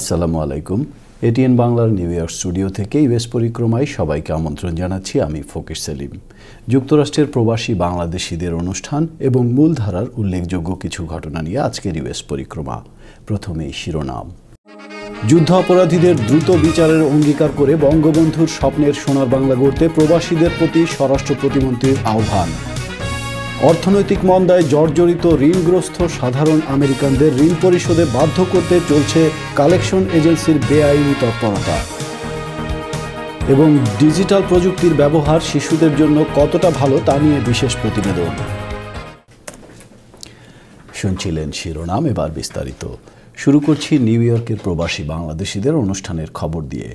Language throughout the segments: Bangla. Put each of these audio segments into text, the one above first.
আসসালামু আলাইকুম এটিএন বাংলার নিউ ইয়র্ক স্টুডিও থেকে ইউএস পরিক্রমায় সবাইকে আমন্ত্রণ জানাচ্ছি আমি ফকির সেলিম যুক্তরাষ্ট্রের প্রবাসী বাংলাদেশিদের অনুষ্ঠান এবং মূলধারার উল্লেখযোগ্য কিছু ঘটনা নিয়ে আজকের ইউএস পরিক্রমা প্রথমে শিরোনাম যুদ্ধ অপরাধীদের দ্রুত বিচারের অঙ্গীকার করে বঙ্গবন্ধুর স্বপ্নের সোনার বাংলা গড়তে প্রবাসীদের প্রতি স্বরাষ্ট্র প্রতিমন্ত্রীর আহ্বান অর্থনৈতিক মন্দায় জর্জরিত ঋণগ্রস্ত সাধারণ আমেরিকানদের ঋণ পরিশোধে বাধ্য করতে চলছে কালেকশন এজেন্সির বেআইনি তৎপরতা এবং ডিজিটাল প্রযুক্তির ব্যবহার শিশুদের জন্য কতটা ভালো তা নিয়ে বিশেষ প্রতিবেদন শুনছিলেন শিরোনাম এবার বিস্তারিত শুরু করছি নিউ ইয়র্কের প্রবাসী বাংলাদেশিদের অনুষ্ঠানের খবর দিয়ে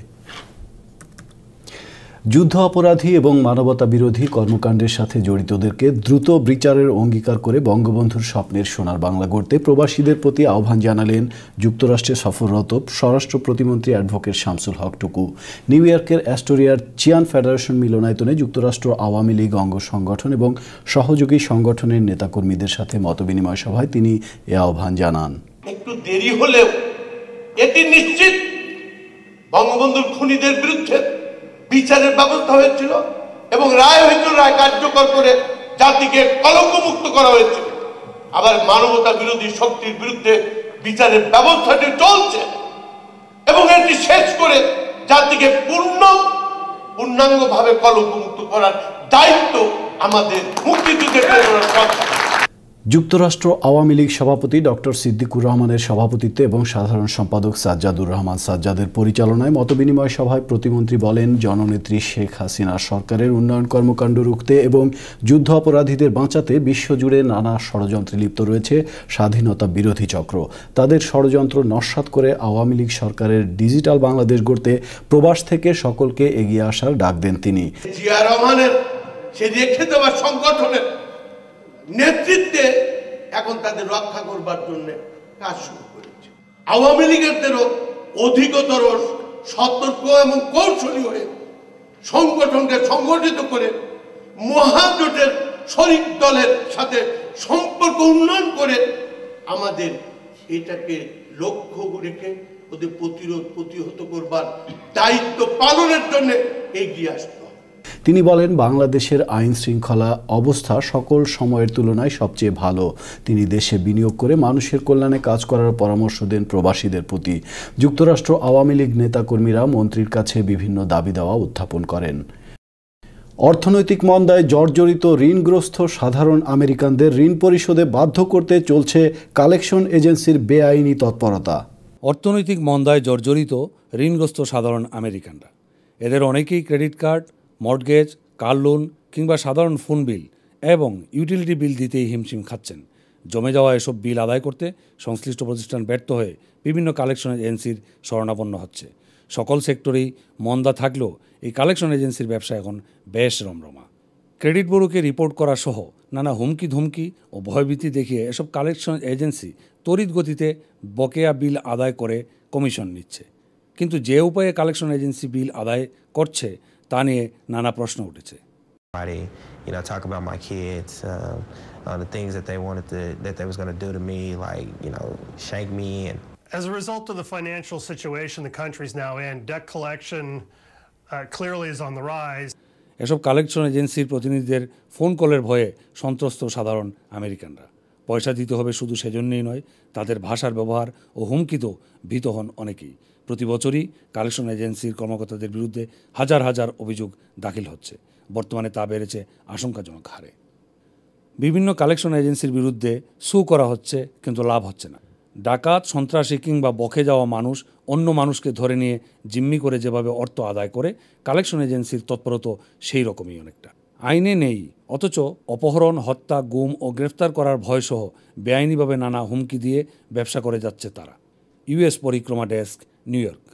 যুদ্ধ অপরাধী এবং মানবতা বিরোধী কর্মকাণ্ডের সাথে জড়িতদেরকে দ্রুত বিচারের অঙ্গীকার করে বঙ্গবন্ধুর স্বপ্নের সোনার বাংলা গড়তে প্রবাসীদের প্রতি আহ্বান জানালেন যুক্তরাষ্ট্রে সফররত স্বরাষ্ট্র প্রতিমন্ত্রী অ্যাডভোকেট শামসুল হক টুকু নিউ ইয়র্কের অ্যাস্টোরিয়ার চিয়ান ফেডারেশন মিলনায়তনে যুক্তরাষ্ট্র আওয়ামী লীগ অঙ্গ সংগঠন এবং সহযোগী সংগঠনের নেতাকর্মীদের সাথে মতবিনিময় সভায় তিনি এ আহ্বান জানান একটু দেরি হলেও এটি নিশ্চিত বঙ্গবন্ধুর খুনিদের বিরুদ্ধে বিচারের ব্যবস্থা হয়েছিল এবং রায় হয়েছিল রায় কার্যকর করে জাতিকে কলঙ্কমুক্ত করা হয়েছিল আবার মানবতা বিরোধী শক্তির বিরুদ্ধে বিচারের ব্যবস্থাটি চলছে এবং এটি শেষ করে জাতিকে পূর্ণ পূর্ণাঙ্গভাবে কলঙ্কমুক্ত করার দায়িত্ব আমাদের মুক্তিযুদ্ধের সরকার যুক্তরাষ্ট্র আওয়ামী লীগ সভাপতি ডক্টর সিদ্দিকুর রহমানের সভাপতিত্বে এবং সাধারণ সম্পাদক সাজ্জাদুর রহমান সাজ্জাদের পরিচালনায় মতবিনিময় সভায় প্রতিমন্ত্রী বলেন জননেত্রী শেখ হাসিনা সরকারের উন্নয়ন কর্মকাণ্ড রুখতে এবং যুদ্ধ অপরাধীদের বাঁচাতে বিশ্বজুড়ে নানা ষড়যন্ত্রে লিপ্ত রয়েছে স্বাধীনতা বিরোধী চক্র তাদের ষড়যন্ত্র নস্বাত করে আওয়ামী লীগ সরকারের ডিজিটাল বাংলাদেশ গড়তে প্রবাস থেকে সকলকে এগিয়ে আসার ডাক দেন তিনি জিয়া রহমানের সে সংগঠনের নেতৃত্বে এখন তাদের রক্ষা করবার জন্য কাজ শুরু করেছে আওয়ামী লীগেরদেরও অধিকতর সতর্ক এবং কৌশলী হয়ে সংগঠনকে সংগঠিত করে মহাজোটের শরিক দলের সাথে সম্পর্ক উন্নয়ন করে আমাদের এটাকে লক্ষ্য রেখে ওদের প্রতিরোধ প্রতিহত করবার দায়িত্ব পালনের জন্য এগিয়ে আসতো তিনি বলেন বাংলাদেশের আইন শৃঙ্খলা অবস্থা সকল সময়ের তুলনায় সবচেয়ে ভালো তিনি দেশে বিনিয়োগ করে মানুষের কল্যাণে কাজ করার পরামর্শ দেন প্রবাসীদের প্রতি যুক্তরাষ্ট্র আওয়ামী লীগ নেতাকর্মীরা মন্ত্রীর কাছে বিভিন্ন দাবি দেওয়া উত্থাপন করেন অর্থনৈতিক মন্দায় জর্জরিত ঋণগ্রস্ত সাধারণ আমেরিকানদের ঋণ পরিশোধে বাধ্য করতে চলছে কালেকশন এজেন্সির বেআইনি তৎপরতা অর্থনৈতিক মন্দায় জর্জরিত ঋণগ্রস্ত সাধারণ আমেরিকানরা এদের অনেকেই credit card mortgage car loan কিংবা সাধারণ ফোন বিল এবং ইউটিলিটি বিল দিতেই হিমশিম খাচ্ছেন জমে যাওয়া এসব বিল আদায় করতে সংশ্লিষ্ট প্রতিষ্ঠান ব্যর্থ হয়ে বিভিন্ন কালেকশন এজেন্সির শরণাপন্ন হচ্ছে সকল সেক্টরেই মন্দা থাকলেও এই কালেকশন এজেন্সির ব্যবসা এখন বেশ রমরমা ক্রেডিট ব্যুরোকে রিপোর্ট করা সহ নানা হুমকি ধুমকি ও ভয়ভীতি দেখিয়ে এসব কালেকশন এজেন্সি তড়িৎ গতিতে বকেয়া বিল আদায় করে কমিশন নিচ্ছে কিন্তু যে উপায়ে কালেকশন এজেন্সি বিল আদায় করছে তা নিয়ে নানা প্রশ্ন উঠেছে You know, my kids, things that they wanted that they was going do to me, like, you know, shank me. And As a result of the financial situation the country's now in, debt collection uh, clearly is on the rise. এসব কালেকশন এজেন্সির প্রতিনিধিদের ফোন কলের ভয়ে সন্ত্রস্ত সাধারণ আমেরিকানরা পয়সা দিতে হবে শুধু সেজন্যই নয় তাদের ভাষার ব্যবহার ও হুমকিত ভীত হন অনেকেই প্রতি বছরই কালেকশন এজেন্সির কর্মকর্তাদের বিরুদ্ধে হাজার হাজার অভিযোগ দাখিল হচ্ছে বর্তমানে তা বেড়েছে আশঙ্কাজনক হারে বিভিন্ন কালেকশন এজেন্সির বিরুদ্ধে সু করা হচ্ছে কিন্তু লাভ হচ্ছে না ডাকাত সন্ত্রাসী কিংবা বকে যাওয়া মানুষ অন্য মানুষকে ধরে নিয়ে জিম্মি করে যেভাবে অর্থ আদায় করে কালেকশন এজেন্সির তৎপরতা সেই রকমই অনেকটা আইনে নেই অথচ অপহরণ হত্যা গুম ও গ্রেফতার করার ভয়সহ বেআইনিভাবে নানা হুমকি দিয়ে ব্যবসা করে যাচ্ছে তারা ইউএস পরিক্রমা ডেস্ক নিউ ইয়র্ক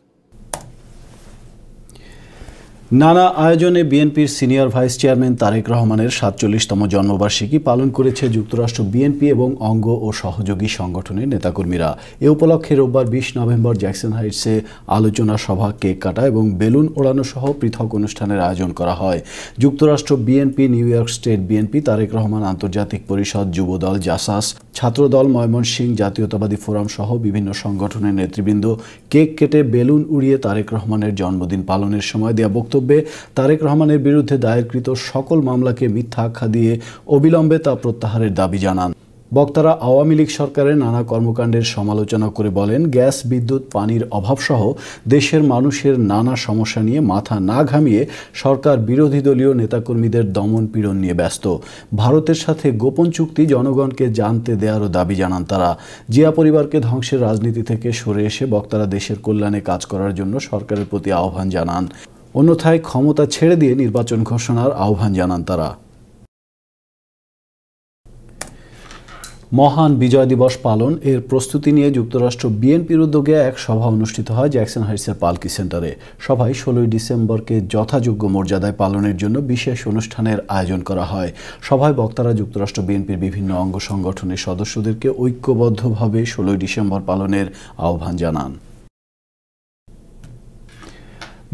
নানা আয়োজনে বিএনপির সিনিয়র ভাইস চেয়ারম্যান তারেক রহমানের সাতচল্লিশতম জন্মবার্ষিকী পালন করেছে যুক্তরাষ্ট্র বিএনপি এবং অঙ্গ ও সহযোগী সংগঠনের নেতাকর্মীরা এ উপলক্ষে রোববার বিশ নভেম্বর জ্যাকসন হাইটসে আলোচনা সভা কেক কাটা এবং বেলুন ওড়ানো সহ পৃথক অনুষ্ঠানের আয়োজন করা হয় যুক্তরাষ্ট্র BNP New York state BNP Tarique Rahman আন্তর্জাতিক পরিষদ যুবদল জাসাস ছাত্রদল ময়মনসিংহ জাতীয়তাবাদী ফোরাম সহ বিভিন্ন সংগঠনের নেতৃবৃন্দ কেক কেটে বেলুন উড়িয়ে তারেক রহমানের জন্মদিন পালনের সময় দেয়া বক্তব্য বক্তব্যে তারেক রহমানের বিরুদ্ধে দায়েরকৃত সকল মামলাকে মিথ্যা আখ্যা দিয়ে অবিলম্বে তা প্রত্যাহারের দাবি জানান বক্তারা আওয়ামী লীগ সরকারের নানা কর্মকাণ্ডের সমালোচনা করে বলেন গ্যাস বিদ্যুৎ পানির অভাবসহ দেশের মানুষের নানা সমস্যা নিয়ে মাথা না ঘামিয়ে সরকার বিরোধী দলীয় নেতাকর্মীদের দমন পীড়ন নিয়ে ব্যস্ত ভারতের সাথে গোপন চুক্তি জনগণকে জানতে দেয়ারও দাবি জানান তারা জিয়া পরিবারকে ধ্বংসের রাজনীতি থেকে সরে এসে বক্তারা দেশের কল্যাণে কাজ করার জন্য সরকারের প্রতি আহ্বান জানান অন্যথায় ক্ষমতা ছেড়ে দিয়ে নির্বাচন ঘোষণার আহ্বান জানান তারা মহান বিজয় দিবস পালন এর প্রস্তুতি নিয়ে যুক্তরাষ্ট্র বিএনপির উদ্যোগে এক সভা অনুষ্ঠিত হয় জ্যাকসন হাইটসের পালকি সেন্টারে সভায় ষোলোই ডিসেম্বরকে যথাযোগ্য মর্যাদায় পালনের জন্য বিশেষ অনুষ্ঠানের আয়োজন করা হয় সভায় বক্তারা যুক্তরাষ্ট্র বিএনপির বিভিন্ন অঙ্গ সংগঠনের সদস্যদেরকে ঐক্যবদ্ধভাবে ষোলোই ডিসেম্বর পালনের আহ্বান জানান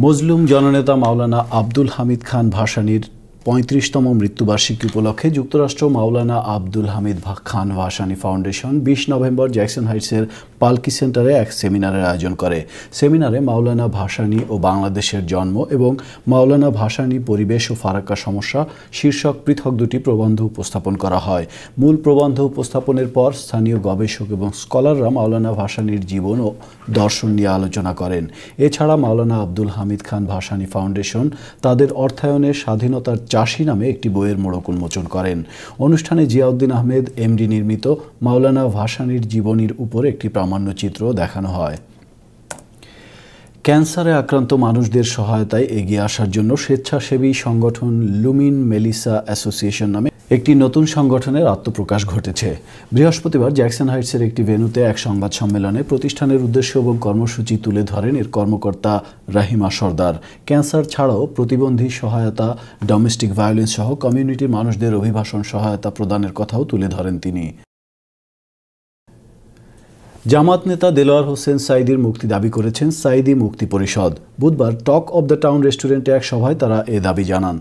মজলুম জননেতা মাওলানা আব্দুল হামিদ খান ভাসানির পঁয়ত্রিশতম মৃত্যুবার্ষিকী উপলক্ষে যুক্তরাষ্ট্র মাওলানা আব্দুল হামিদ খান ভাসানি ফাউন্ডেশন বিশ নভেম্বর জ্যাকসন হাইটসের পালকি সেন্টারে এক সেমিনারের আয়োজন করে সেমিনারে মাওলানা ভাসানী ও বাংলাদেশের জন্ম এবং মাওলানা ভাসানী পরিবেশ ও ফারাক্কা সমস্যা শীর্ষক পৃথক দুটি প্রবন্ধ উপস্থাপন করা হয় মূল প্রবন্ধ উপস্থাপনের পর স্থানীয় গবেষক এবং স্কলাররা মাওলানা ভাসানীর জীবন ও দর্শন নিয়ে আলোচনা করেন এছাড়া মাওলানা আব্দুল হামিদ খান ভাসানী ফাউন্ডেশন তাদের অর্থায়নে স্বাধীনতার চাষি নামে একটি বইয়ের মোড়ক উন্মোচন করেন অনুষ্ঠানে জিয়াউদ্দিন আহমেদ এমডি নির্মিত মাওলানা ভাসানীর জীবনীর উপর একটি সামান্য চিত্র দেখানো হয় ক্যান্সারে আক্রান্ত মানুষদের সহায়তায় এগিয়ে আসার জন্য স্বেচ্ছাসেবী সংগঠন লুমিন মেলিসা অ্যাসোসিয়েশন নামে একটি নতুন সংগঠনের আত্মপ্রকাশ ঘটেছে বৃহস্পতিবার জ্যাকসন হাইটসের একটি ভেনুতে এক সংবাদ সম্মেলনে প্রতিষ্ঠানের উদ্দেশ্য এবং কর্মসূচি তুলে ধরেন এর কর্মকর্তা রাহিমা সর্দার ক্যান্সার ছাড়াও প্রতিবন্ধী সহায়তা ডোমেস্টিক ভায়োলেন্স সহ কমিউনিটির মানুষদের অভিবাসন সহায়তা প্রদানের কথাও তুলে ধরেন তিনি জামাত নেতা দেলোয়ার হোসেন সাইদির মুক্তি দাবি করেছেন সাইদি মুক্তি পরিষদ বুধবার টক অব দ্য টাউন রেস্টুরেন্টে এক সভায় তারা এ দাবি জানান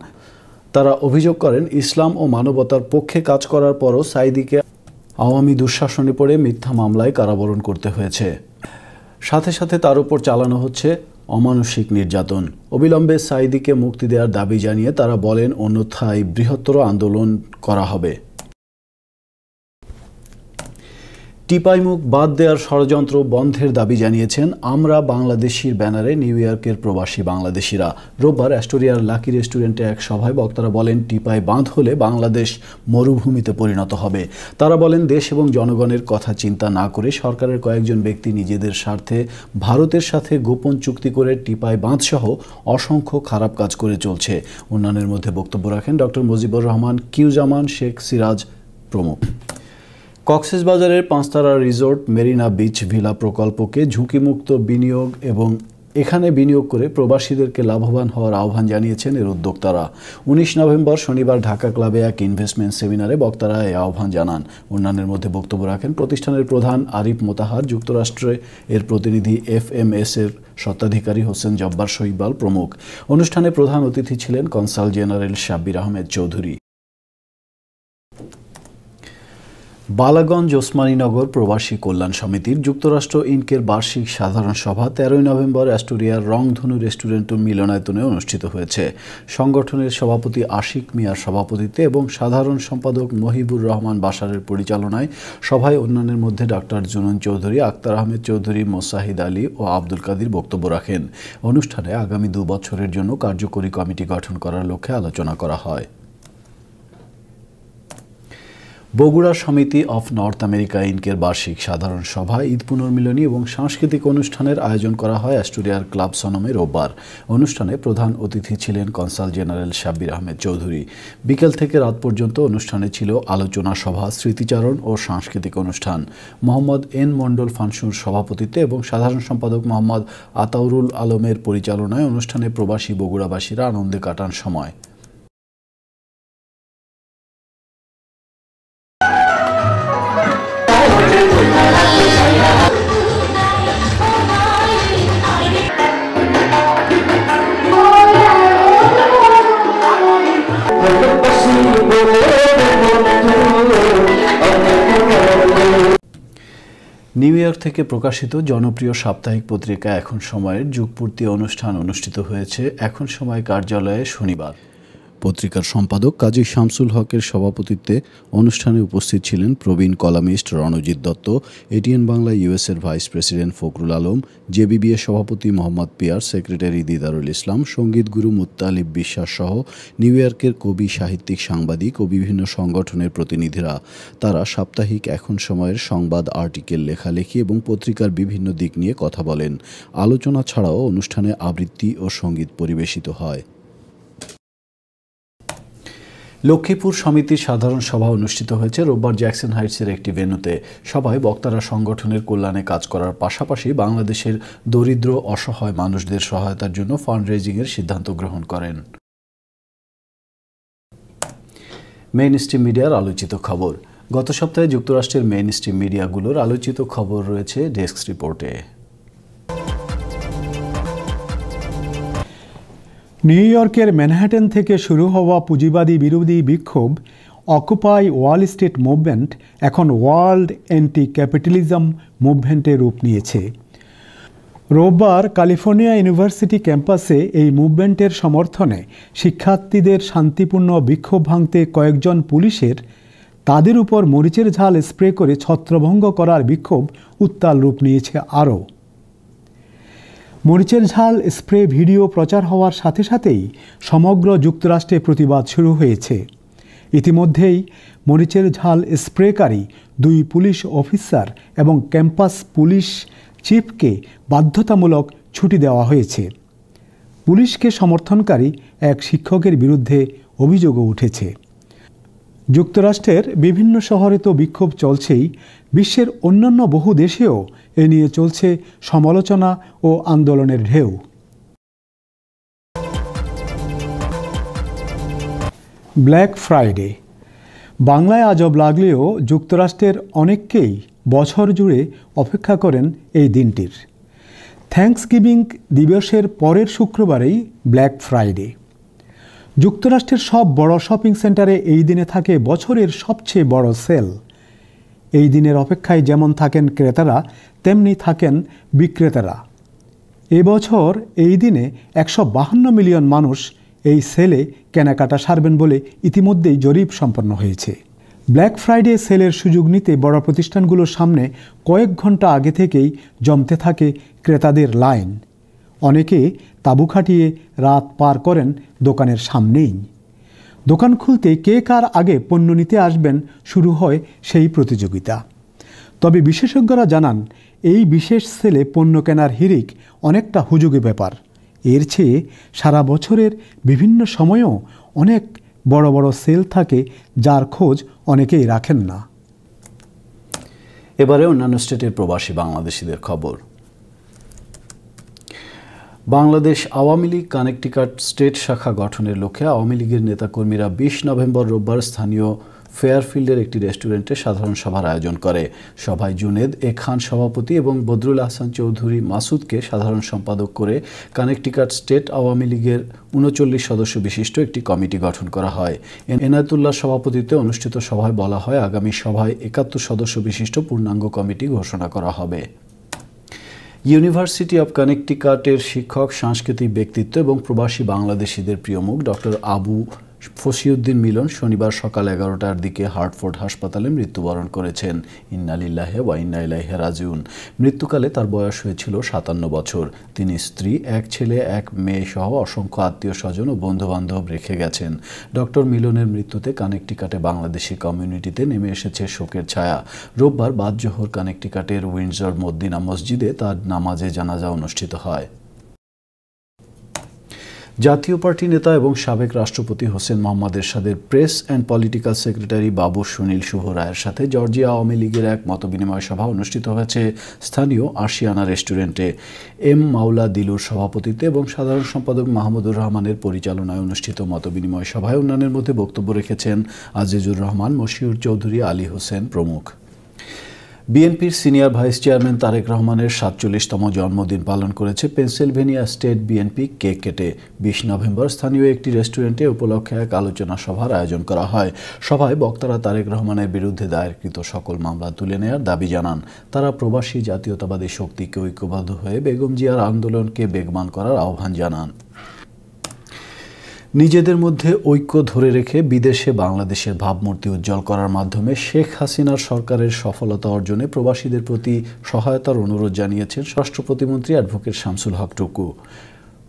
তারা অভিযোগ করেন ইসলাম ও মানবতার পক্ষে কাজ করার পরও সাইদিকে আওয়ামী দুঃশাসনে পড়ে মিথ্যা মামলায় কারাবরণ করতে হয়েছে সাথে সাথে তার উপর চালানো হচ্ছে অমানসিক নির্যাতন অবিলম্বে সাইদিকে মুক্তি দেওয়ার দাবি জানিয়ে তারা বলেন অন্যথায় বৃহত্তর আন্দোলন করা হবে টিপাইমুখ বাদ দেওয়ার ষড়যন্ত্র বন্ধের দাবি জানিয়েছেন আমরা বাংলাদেশির ব্যানারে নিউ ইয়র্কের প্রবাসী বাংলাদেশিরা রোববার অ্যাস্টোরিয়ার লাকি রেস্টুরেন্টে এক সভায় বক্তারা বলেন টিপাই বাঁধ হলে বাংলাদেশ মরুভূমিতে পরিণত হবে তারা বলেন দেশ এবং জনগণের কথা চিন্তা না করে সরকারের কয়েকজন ব্যক্তি নিজেদের স্বার্থে ভারতের সাথে গোপন চুক্তি করে টিপাই বাঁধসহ অসংখ্য খারাপ কাজ করে চলছে অন্যান্যের মধ্যে বক্তব্য রাখেন ডক্টর মুজিবুর রহমান কিউজামান শেখ সিরাজ প্রমুখ কক্সেসবাজারের পাঁচতারা রিসোর্ট মেরিনা বিচ ভিলা প্রকল্পকে ঝুঁকিমুক্ত বিনিয়োগ এবং এখানে বিনিয়োগ করে প্রবাসীদেরকে লাভবান হওয়ার আহ্বান জানিয়েছেন এর উদ্যোক্তারা উনিশ নভেম্বর শনিবার ঢাকা ক্লাবে এক ইনভেস্টমেন্ট সেমিনারে বক্তারা এই আহ্বান জানান অন্যান্যের মধ্যে বক্তব্য রাখেন প্রতিষ্ঠানের প্রধান আরিফ মোতাহার যুক্তরাষ্ট্রে এর প্রতিনিধি এফ এম এস এর স্বত্বাধিকারী হোসেন জব্বার শৈবাল প্রমুখ অনুষ্ঠানে প্রধান অতিথি ছিলেন কনসাল জেনারেল শাব্বির আহমেদ চৌধুরী বালাগঞ্জ ওসমানীনগর প্রবাসী কল্যাণ সমিতির যুক্তরাষ্ট্র ইনকের বার্ষিক সাধারণ সভা তেরোই নভেম্বর অ্যাস্টোরিয়ার রংধনু রেস্টুরেন্ট মিলনায়তনে অনুষ্ঠিত হয়েছে সংগঠনের সভাপতি আশিক মিয়ার সভাপতিত্বে এবং সাধারণ সম্পাদক মহিবুর রহমান বাসারের পরিচালনায় সভায় অন্যান্যের মধ্যে ডাক্তার জুনন চৌধুরী আক্তার আহমেদ চৌধুরী মোসাহিদ আলী ও আব্দুল কাদির বক্তব্য রাখেন অনুষ্ঠানে আগামী দু বছরের জন্য কার্যকরী কমিটি গঠন করার লক্ষ্যে আলোচনা করা হয় বগুড়া সমিতি অফ নর্থ আমেরিকা ইনকের বার্ষিক সাধারণ সভা ঈদ পুনর্মিলনী এবং সাংস্কৃতিক অনুষ্ঠানের আয়োজন করা হয় অ্যাস্টুরিয়ার ক্লাব সনমে রোববার অনুষ্ঠানে প্রধান অতিথি ছিলেন কনসাল জেনারেল শাব্বির আহমেদ চৌধুরী বিকেল থেকে রাত পর্যন্ত অনুষ্ঠানে ছিল আলোচনা সভা স্মৃতিচারণ ও সাংস্কৃতিক অনুষ্ঠান মোহাম্মদ এন মণ্ডল ফানসুর সভাপতিত্বে এবং সাধারণ সম্পাদক মোহাম্মদ আতাউরুল আলমের পরিচালনায় অনুষ্ঠানে প্রবাসী বগুড়াবাসীরা আনন্দে কাটান সময় নিউ ইয়র্ক থেকে প্রকাশিত জনপ্রিয় সাপ্তাহিক পত্রিকা এখন সময়ের যুগপূর্তি অনুষ্ঠান অনুষ্ঠিত হয়েছে এখন সময় কার্যালয়ে শনিবার পত্রিকার সম্পাদক কাজী শামসুল হকের সভাপতিত্বে অনুষ্ঠানে উপস্থিত ছিলেন প্রবীণ কলামিস্ট রণজিৎ দত্ত এটিএন বাংলা ইউএসের vice president Fakhrul Alam JBBA সভাপতি মোহাম্মদ পিয়ার সেক্রেটারি দিদারুল ইসলাম সঙ্গীত গুরু মুতালিব বিশ্বাস সহ নিউ ইয়র্কের কবি সাহিত্যিক সাংবাদিক ও বিভিন্ন সংগঠনের প্রতিনিধিরা তারা সাপ্তাহিক এখন সময়ের সংবাদ আর্টিকেল লেখালেখি এবং পত্রিকার বিভিন্ন দিক নিয়ে কথা বলেন আলোচনা ছাড়াও অনুষ্ঠানে আবৃত্তি ও সঙ্গীত পরিবেশিত হয় লক্ষ্মীপুর সমিতির সাধারণ সভা অনুষ্ঠিত হয়েছে রোববার জ্যাকসন হাইটসের একটি ভেন্যুতে সভায় বক্তারা সংগঠনের কল্যাণে কাজ করার পাশাপাশি বাংলাদেশের দরিদ্র অসহায় মানুষদের সহায়তার জন্য ফান্ড রেজিংয়ের সিদ্ধান্ত গ্রহণ করেন মেইন স্ট্রিম মিডিয়ার আলোচিত খবর গত সপ্তাহে যুক্তরাষ্ট্রের মেইন স্ট্রিম মিডিয়াগুলোর আলোচিত খবর রয়েছে ডেস্ক রিপোর্টে নিউ ইয়র্কের ম্যানহাটন থেকে শুরু হওয়া পুঁজিবাদী বিরোধী বিক্ষোভ অকুপাই ওয়াল স্ট্রিট মুভমেন্ট এখন ওয়ার্ল্ড অ্যান্টি ক্যাপিটালিজম মুভমেন্টে রূপ নিয়েছে রোববার ক্যালিফোর্নিয়া ইউনিভার্সিটি ক্যাম্পাসে এই মুভমেন্টের সমর্থনে শিক্ষার্থীদের শান্তিপূর্ণ বিক্ষোভ ভাঙতে কয়েকজন পুলিশের তাদের উপর মরিচের ঝাল স্প্রে করে ছত্রভঙ্গ করার বিক্ষোভ উত্তাল রূপ নিয়েছে আরও মরিচের ঝাল স্প্রে ভিডিও প্রচার হওয়ার সাথে সাথেই সমগ্র যুক্তরাষ্ট্রে প্রতিবাদ শুরু হয়েছে ইতিমধ্যেই মরিচের ঝাল স্প্রেকারী দুই পুলিশ অফিসার এবং ক্যাম্পাস পুলিশ চিফকে বাধ্যতামূলক ছুটি দেওয়া হয়েছে পুলিশকে সমর্থনকারী এক শিক্ষকের বিরুদ্ধে অভিযোগও উঠেছে যুক্তরাষ্ট্রের বিভিন্ন শহরে তো বিক্ষোভ চলছেই বিশ্বের অন্যান্য বহু দেশেও এ নিয়ে চলছে সমালোচনা ও আন্দোলনের ঢেউ ব্ল্যাক ফ্রাইডে বাংলায় আজব লাগলেও যুক্তরাষ্ট্রের অনেককেই বছর জুড়ে অপেক্ষা করেন এই দিনটির থ্যাংকস গিভিং দিবসের পরের শুক্রবারেই ব্ল্যাক ফ্রাইডে যুক্তরাষ্ট্রের সব বড় শপিং সেন্টারে এই দিনে থাকে বছরের সবচেয়ে বড় সেল এই দিনের অপেক্ষায় যেমন থাকেন ক্রেতারা তেমনি থাকেন বিক্রেতারা এবছর এই দিনে একশো বাহান্ন মিলিয়ন মানুষ এই সেলে কেনাকাটা সারবেন বলে ইতিমধ্যেই জরিপ সম্পন্ন হয়েছে ব্ল্যাক ফ্রাইডে সেলের সুযোগ নিতে বড় প্রতিষ্ঠানগুলোর সামনে কয়েক ঘন্টা আগে থেকেই জমতে থাকে ক্রেতাদের লাইন অনেকে তাবু খাটিয়ে রাত পার করেন দোকানের সামনেই দোকান খুলতে কে কার আগে পণ্য নিতে আসবেন শুরু হয় সেই প্রতিযোগিতা তবে বিশেষজ্ঞরা জানান এই বিশেষ সেলে পণ্য কেনার হিরিক অনেকটা হুজুগে ব্যাপার এর চেয়ে সারা বছরের বিভিন্ন সময়েও অনেক বড় বড় সেল থাকে যার খোঁজ অনেকেই রাখেন না এবারে অন্যান্য স্টেটের প্রবাসী বাংলাদেশিদের খবর বাংলাদেশ আওয়ামী লীগ কানেকটিকাট স্টেট শাখা গঠনের লক্ষ্যে আওয়ামী লীগের নেতাকর্মীরা বিশ নভেম্বর রোববার স্থানীয় ফেয়ারফিল্ডের একটি রেস্টুরেন্টে সাধারণ সভার আয়োজন করে সভায় জুনেদ এ খান সভাপতি এবং বদরুল আহসান চৌধুরী মাসুদকে সাধারণ সম্পাদক করে কানেকটিকাট স্টেট আওয়ামী লীগের উনচল্লিশ সদস্য বিশিষ্ট একটি কমিটি গঠন করা হয় এনায়তুল্লাহ সভাপতিত্বে অনুষ্ঠিত সভায় বলা হয় আগামী সভায় একাত্তর সদস্য বিশিষ্ট পূর্ণাঙ্গ কমিটি ঘোষণা করা হবে ইউনিভার্সিটি অব কানেকটিকাটের শিক্ষক সাংস্কৃতিক ব্যক্তিত্ব এবং প্রবাসী বাংলাদেশিদের প্রিয় মুখ ডক্টর আবু ফসিউদ্দিন মিলন শনিবার সকাল এগারোটার দিকে হার্টফোর্ড হাসপাতালে মৃত্যুবরণ করেছেন ইন্নালিল্লাহে ওয়া ইন্না রাজিউন মৃত্যুকালে তার বয়স হয়েছিল সাতান্ন বছর তিনি স্ত্রী এক ছেলে এক মেয়ে সহ অসংখ্য আত্মীয় স্বজন ও বন্ধুবান্ধব রেখে গেছেন ডক্টর মিলনের মৃত্যুতে কানেকটিকাটে বাংলাদেশি কমিউনিটিতে নেমে এসেছে শোকের ছায়া রোববার বাদ জোহর কানেকটিকাটের উইন্ডজর মদ্দিনা মসজিদে তার নামাজে জানাজা অনুষ্ঠিত হয় জাতীয় পার্টি নেতা এবং সাবেক রাষ্ট্রপতি হোসেন মোহাম্মদ এরশাদের প্রেস অ্যান্ড পলিটিক্যাল সেক্রেটারি বাবু সুনীল শুভ রায়ের সাথে জর্জিয়া আওয়ামী লীগের এক মতবিনিময় সভা অনুষ্ঠিত হয়েছে স্থানীয় আশিয়ানা রেস্টুরেন্টে এম মাওলা দিলুর সভাপতিত্বে এবং সাধারণ সম্পাদক মাহমুদুর রহমানের পরিচালনায় অনুষ্ঠিত মতবিনিময় সভায় অন্যান্যের মধ্যে বক্তব্য রেখেছেন আজিজুর রহমান মশিউর চৌধুরী আলী হোসেন প্রমুখ বিএনপির সিনিয়র ভাইস চেয়ারম্যান তারেক রহমানের সাতচল্লিশতম জন্মদিন পালন করেছে পেনসিলভেনিয়া স্টেট বিএনপি কেক কেটে বিশ নভেম্বর স্থানীয় একটি রেস্টুরেন্টে উপলক্ষে এক আলোচনা সভার আয়োজন করা হয় সভায় বক্তারা তারেক রহমানের বিরুদ্ধে দায়েরকৃত সকল মামলা তুলে নেয়ার দাবি জানান তারা প্রবাসী জাতীয়তাবাদী শক্তিকে ঐক্যবদ্ধ হয়ে বেগম জিয়ার আন্দোলনকে বেগমান করার আহ্বান জানান নিজেদের মধ্যে ঐক্য ধরে রেখে বিদেশে বাংলাদেশের ভাবমূর্তি উজ্জ্বল করার মাধ্যমে শেখ হাসিনার সরকারের সফলতা অর্জনে প্রবাসীদের প্রতি সহায়তার অনুরোধ জানিয়েছেন স্বরাষ্ট্র প্রতিমন্ত্রী অ্যাডভোকেট শামসুল হক টুকু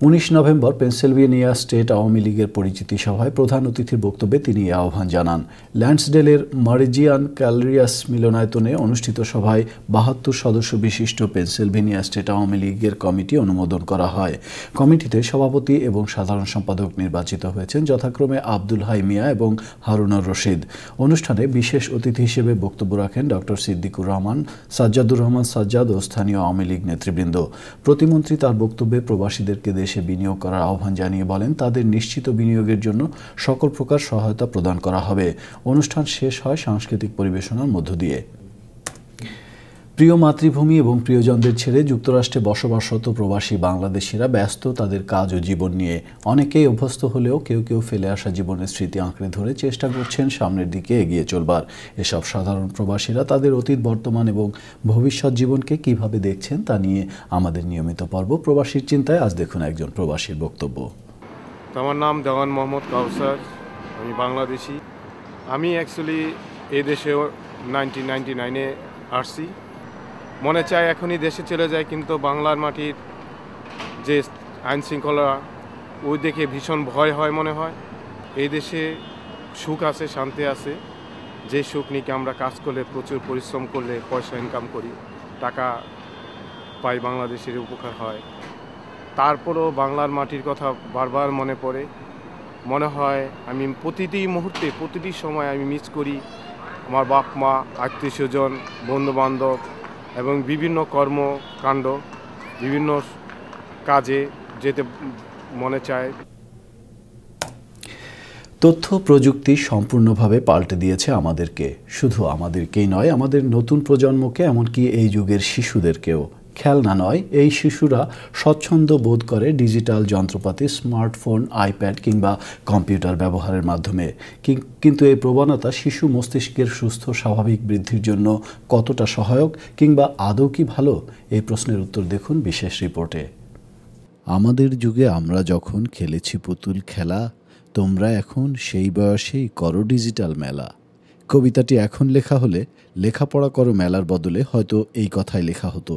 উনিশ নভেম্বর পেনসিলভেনিয়া স্টেট আওয়ামী লীগের পরিচিতি সভায় প্রধান অতিথির বক্তব্যে তিনি আহ্বান জানান ল্যান্ডসডেলের মারিজিয়ান ক্যালরিয়াস মিলনায়তনে অনুষ্ঠিত সভায় বাহাত্তর সদস্য বিশিষ্ট পেনসিলভেনিয়া স্টেট আওয়ামী লীগের কমিটি অনুমোদন করা হয় কমিটিতে সভাপতি এবং সাধারণ সম্পাদক নির্বাচিত হয়েছেন যথাক্রমে আব্দুল হাই মিয়া এবং হারুনার রশিদ অনুষ্ঠানে বিশেষ অতিথি হিসেবে বক্তব্য রাখেন ডক্টর সিদ্দিকুর রহমান সাজ্জাদুর রহমান সাজ্জাদ ও স্থানীয় আওয়ামী লীগ নেতৃবৃন্দ প্রতিমন্ত্রী তার বক্তব্যে প্রবাসীদেরকে দেশে বিনিয়োগ করার আহ্বান জানিয়ে বলেন তাদের নিশ্চিত বিনিয়োগের জন্য সকল প্রকার সহায়তা প্রদান করা হবে অনুষ্ঠান শেষ হয় সাংস্কৃতিক পরিবেশনার মধ্য দিয়ে প্রিয় মাতৃভূমি এবং প্রিয়জনদের ছেড়ে যুক্তরাষ্ট্রে বসবাসরত প্রবাসী বাংলাদেশিরা ব্যস্ত তাদের কাজ ও জীবন নিয়ে অনেকেই অভ্যস্ত হলেও কেউ কেউ ফেলে আসা জীবনের স্মৃতি আঁকড়ে ধরে চেষ্টা করছেন সামনের দিকে এগিয়ে চলবার এসব সাধারণ প্রবাসীরা তাদের অতীত বর্তমান এবং ভবিষ্যৎ জীবনকে কিভাবে দেখছেন তা নিয়ে আমাদের নিয়মিত পর্ব প্রবাসীর চিন্তায় আজ দেখুন একজন প্রবাসীর বক্তব্য আমার নাম দেওয়ান মোহাম্মদ কাউসার আমি বাংলাদেশি আমি অ্যাকচুয়ালি এদেশে নাইনটিন নাইনটি নাইনে আসছি মনে চায় এখনই দেশে চলে যায় কিন্তু বাংলার মাটির যে আইন শৃঙ্খলা ওই দেখে ভীষণ ভয় হয় মনে হয় এই দেশে সুখ আছে শান্তি আছে যে সুখ নিয়ে আমরা কাজ করলে প্রচুর পরিশ্রম করলে পয়সা ইনকাম করি টাকা পাই বাংলাদেশের উপকার হয় তারপরও বাংলার মাটির কথা বারবার মনে পড়ে মনে হয় আমি প্রতিটি মুহূর্তে প্রতিটি সময় আমি মিস করি আমার বাপ মা আত্মীয় স্বজন বন্ধুবান্ধব এবং বিভিন্ন কর্মকাণ্ড বিভিন্ন কাজে যেতে মনে চায় তথ্য প্রযুক্তি সম্পূর্ণভাবে পাল্টে দিয়েছে আমাদেরকে শুধু আমাদেরকেই নয় আমাদের নতুন প্রজন্মকে এমনকি এই যুগের শিশুদেরকেও খেলনা নয় এই শিশুরা স্বচ্ছন্দ বোধ করে ডিজিটাল যন্ত্রপাতি স্মার্টফোন আইপ্যাড কিংবা কম্পিউটার ব্যবহারের মাধ্যমে কিন্তু এই প্রবণতা শিশু মস্তিষ্কের সুস্থ স্বাভাবিক বৃদ্ধির জন্য কতটা সহায়ক কিংবা আদৌ কি ভালো এই প্রশ্নের উত্তর দেখুন বিশেষ রিপোর্টে আমাদের যুগে আমরা যখন খেলেছি পুতুল খেলা তোমরা এখন সেই বয়সেই করো ডিজিটাল মেলা কবিতাটি এখন লেখা হলে লেখাপড়া করো মেলার বদলে হয়তো এই কথাই লেখা হতো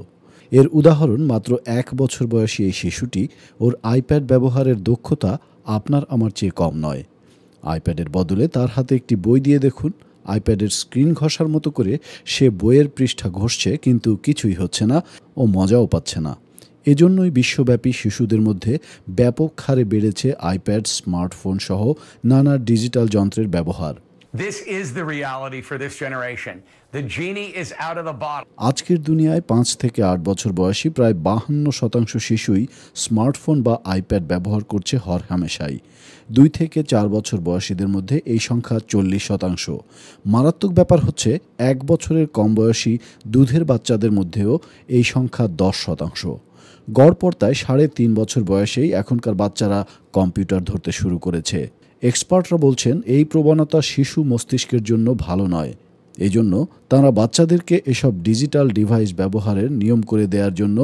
এর উদাহরণ মাত্র এক বছর বয়সী এই শিশুটি ওর আইপ্যাড ব্যবহারের দক্ষতা আপনার আমার চেয়ে কম নয় আইপ্যাডের বদলে তার হাতে একটি বই দিয়ে দেখুন আইপ্যাডের স্ক্রিন ঘষার মতো করে সে বইয়ের পৃষ্ঠা ঘষছে কিন্তু কিছুই হচ্ছে না ও মজাও পাচ্ছে না এজন্যই বিশ্বব্যাপী শিশুদের মধ্যে ব্যাপক হারে বেড়েছে আইপ্যাড স্মার্টফোন সহ নানা ডিজিটাল যন্ত্রের ব্যবহার This is the reality for this generation. The genie is out of the bottle. আজকের দুনিয়ায় পাঁচ থেকে আট বছর বয়সী প্রায় বাহান্ন শতাংশ শিশুই স্মার্টফোন বা আইপ্যাড ব্যবহার করছে হর হামেশাই দুই থেকে চার বছর বয়সীদের মধ্যে এই সংখ্যা চল্লিশ শতাংশ মারাত্মক ব্যাপার হচ্ছে এক বছরের কম বয়সী দুধের বাচ্চাদের মধ্যেও এই সংখ্যা দশ শতাংশ গড়পর্তায় সাড়ে তিন বছর বয়সেই এখনকার বাচ্চারা কম্পিউটার ধরতে শুরু করেছে এক্সপার্টরা বলছেন এই প্রবণতা শিশু মস্তিষ্কের জন্য ভালো নয় এই জন্য তাঁরা বাচ্চাদেরকে এসব ডিজিটাল ডিভাইস ব্যবহারের নিয়ম করে দেওয়ার জন্য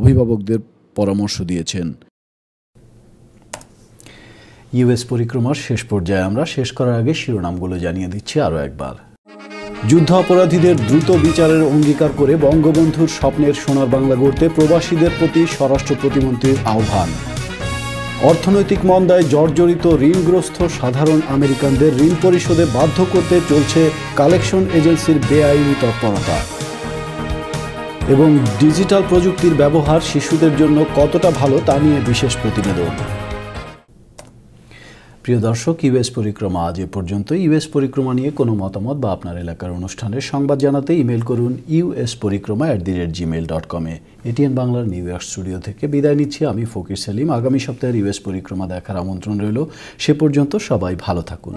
অভিভাবকদের পরামর্শ দিয়েছেন ইউএস পরিক্রমার শেষ পর্যায়ে আমরা শেষ করার আগে শিরোনামগুলো জানিয়ে দিচ্ছি আরও একবার যুদ্ধ অপরাধীদের দ্রুত বিচারের অঙ্গীকার করে বঙ্গবন্ধুর স্বপ্নের সোনার বাংলা গড়তে প্রবাসীদের প্রতি স্বরাষ্ট্র প্রতিমন্ত্রীর আহ্বান অর্থনৈতিক মন্দায় জর্জরিত ঋণগ্রস্ত সাধারণ আমেরিকানদের ঋণ পরিশোধে বাধ্য করতে চলছে কালেকশন এজেন্সির বেআইনি তৎপরতা এবং ডিজিটাল প্রযুক্তির ব্যবহার শিশুদের জন্য কতটা ভালো তা নিয়ে বিশেষ প্রতিবেদন প্রিয় দর্শক ইউএস পরিক্রমা আজ এ পর্যন্ত ইউএস পরিক্রমা নিয়ে কোনো মতামত বা আপনার এলাকার অনুষ্ঠানের সংবাদ জানাতে ইমেল করুন US Parikrama at the rate gmail dot কমে এটিএন বাংলার নিউ ইয়র্ক স্টুডিও থেকে বিদায় নিচ্ছি আমি ফকির সেলিম আগামী সপ্তাহের ইউএস পরিক্রমা দেখার আমন্ত্রণ রইল সে পর্যন্ত সবাই ভালো থাকুন